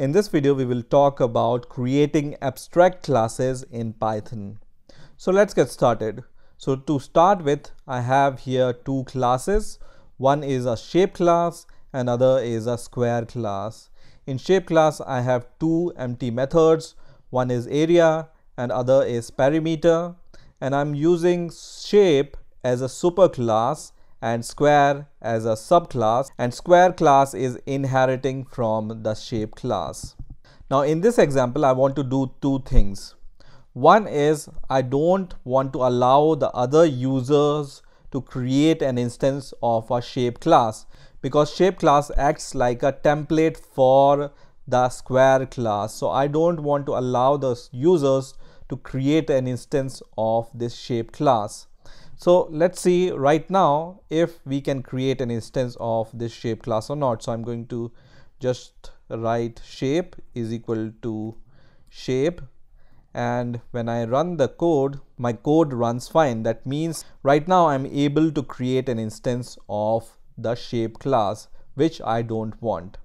In this video, we will talk about creating abstract classes in Python. So let's get started. So to start with, I have here two classes. One is a shape class, another is a square class. In shape class, I have two empty methods. One is area and other is perimeter. And I'm using shape as a superclass and square as a subclass and square class is inheriting from the shape class. Now in this example I want to do two things. One is I don't want to allow the other users to create an instance of a shape class because shape class acts like a template for the square class. So I don't want to allow the users to create an instance of this shape class. So let's see right now if we can create an instance of this shape class or not. So I'm going to just write shape is equal to shape and when I run the code, my code runs fine. That means right now I'm able to create an instance of the shape class, which I don't want.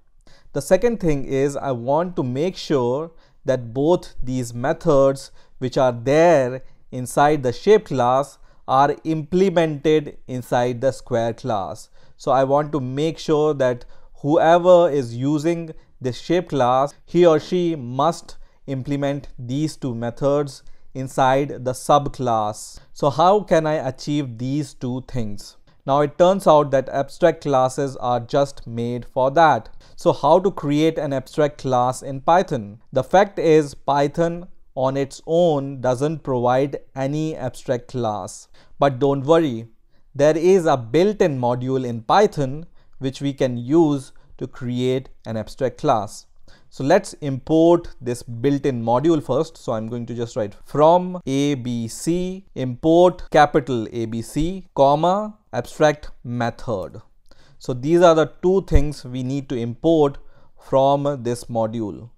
The second thing is I want to make sure that both these methods which are there inside the shape class are implemented inside the square class. So I want to make sure that whoever is using the shape class, he or she must implement these two methods inside the subclass. So how can I achieve these two things? Now it turns out that abstract classes are just made for that. So how to create an abstract class in Python? The fact is Python on its own doesn't provide any abstract class. But don't worry, there is a built-in module in Python which we can use to create an abstract class. So let's import this built-in module first. So I'm going to just write from ABC import capital ABC comma abstract method. So these are the two things we need to import from this module.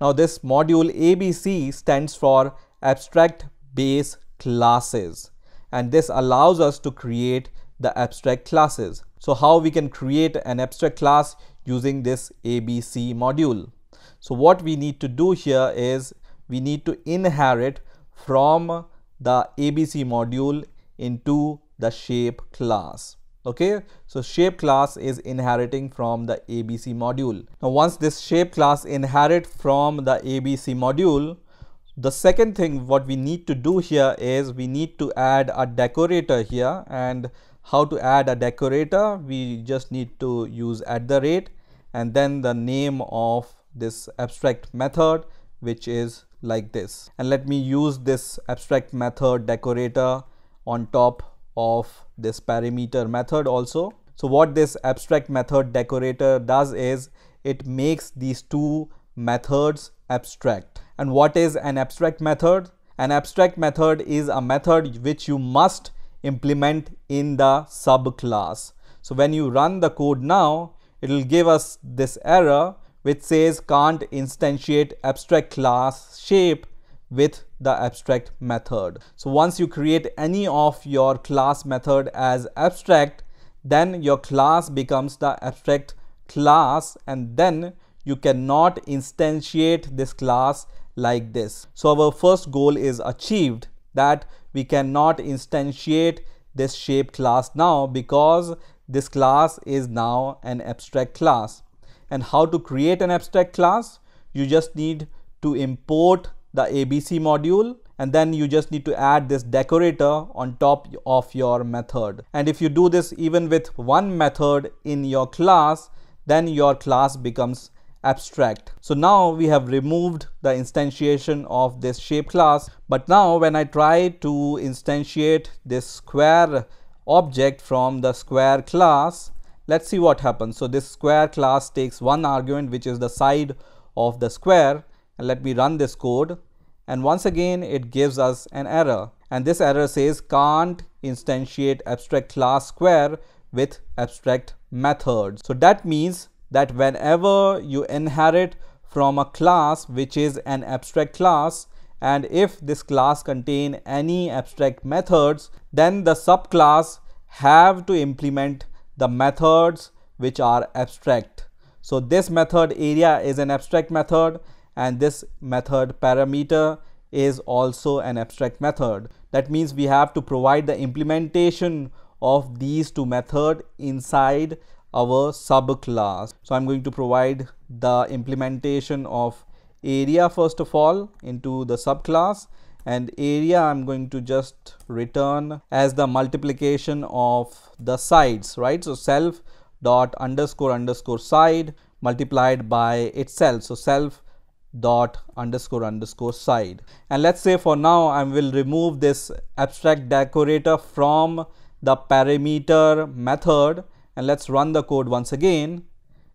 Now this module ABC stands for abstract base classes and this allows us to create the abstract classes. So how we can create an abstract class using this ABC module. So what we need to do here is we need to inherit from the ABC module into the shape class okay so shape class is inheriting from the abc module now once this shape class inherit from the abc module the second thing what we need to do here is we need to add a decorator here and how to add a decorator we just need to use at the rate and then the name of this abstract method which is like this and let me use this abstract method decorator on top of this parameter method also. So what this abstract method decorator does is it makes these two methods abstract. And what is an abstract method? An abstract method is a method which you must implement in the subclass. So when you run the code now, it will give us this error which says can't instantiate abstract class shape with the abstract method. So once you create any of your class method as abstract, then your class becomes the abstract class and then you cannot instantiate this class like this. So our first goal is achieved that we cannot instantiate this shape class now because this class is now an abstract class. And how to create an abstract class? You just need to import the ABC module and then you just need to add this decorator on top of your method. And if you do this even with one method in your class, then your class becomes abstract. So now we have removed the instantiation of this shape class. But now when I try to instantiate this square object from the square class, let's see what happens. So this square class takes one argument which is the side of the square and let me run this code and once again it gives us an error and this error says can't instantiate abstract class square with abstract method. So that means that whenever you inherit from a class which is an abstract class and if this class contain any abstract methods then the subclass have to implement the methods which are abstract. So this method area is an abstract method and this method parameter is also an abstract method. That means we have to provide the implementation of these two method inside our subclass. So I'm going to provide the implementation of area first of all into the subclass and area I'm going to just return as the multiplication of the sides, right? So self dot underscore underscore side multiplied by itself. So self dot underscore underscore side and let's say for now I will remove this abstract decorator from the parameter method and let's run the code once again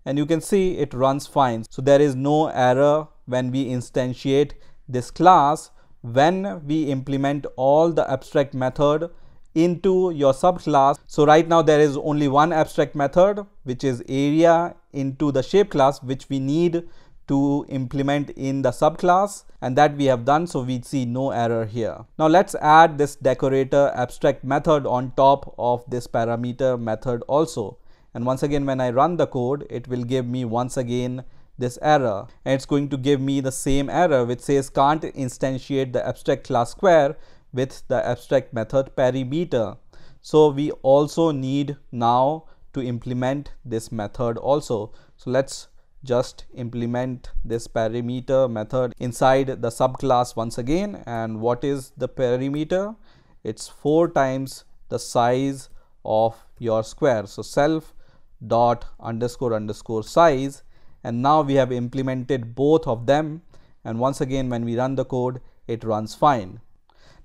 and you can see it runs fine so there is no error when we instantiate this class when we implement all the abstract method into your subclass. So right now there is only one abstract method which is area into the shape class which we need to implement in the subclass and that we have done so we see no error here. Now let's add this decorator abstract method on top of this parameter method also and once again when I run the code it will give me once again this error and it's going to give me the same error which says can't instantiate the abstract class square with the abstract method parameter. So we also need now to implement this method also. So let's just implement this parameter method inside the subclass once again and what is the parameter it's four times the size of your square so self dot underscore underscore size and now we have implemented both of them and once again when we run the code it runs fine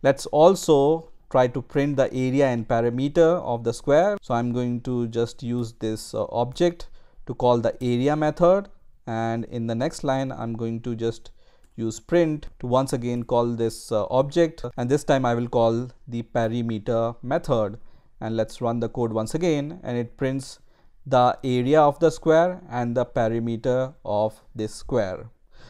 let's also try to print the area and parameter of the square so i'm going to just use this uh, object to call the area method and in the next line I'm going to just use print to once again call this uh, object and this time I will call the perimeter method and let's run the code once again and it prints the area of the square and the perimeter of this square.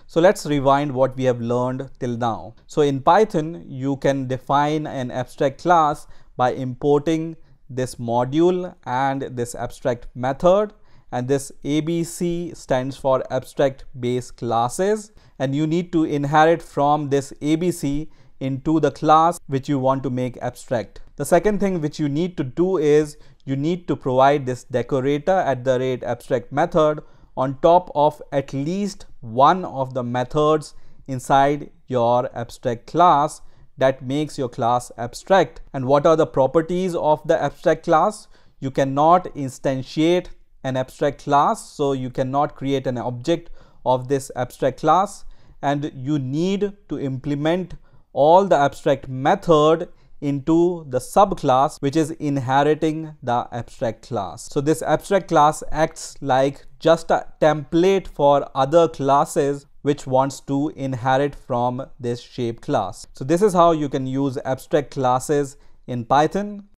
So let's rewind what we have learned till now. So in Python, you can define an abstract class by importing this module and this abstract method and this ABC stands for abstract base classes and you need to inherit from this ABC into the class which you want to make abstract. The second thing which you need to do is you need to provide this decorator at the rate abstract method on top of at least one of the methods inside your abstract class that makes your class abstract. And what are the properties of the abstract class? You cannot instantiate an abstract class. So, you cannot create an object of this abstract class and you need to implement all the abstract method into the subclass which is inheriting the abstract class. So this abstract class acts like just a template for other classes which wants to inherit from this shape class. So this is how you can use abstract classes in Python.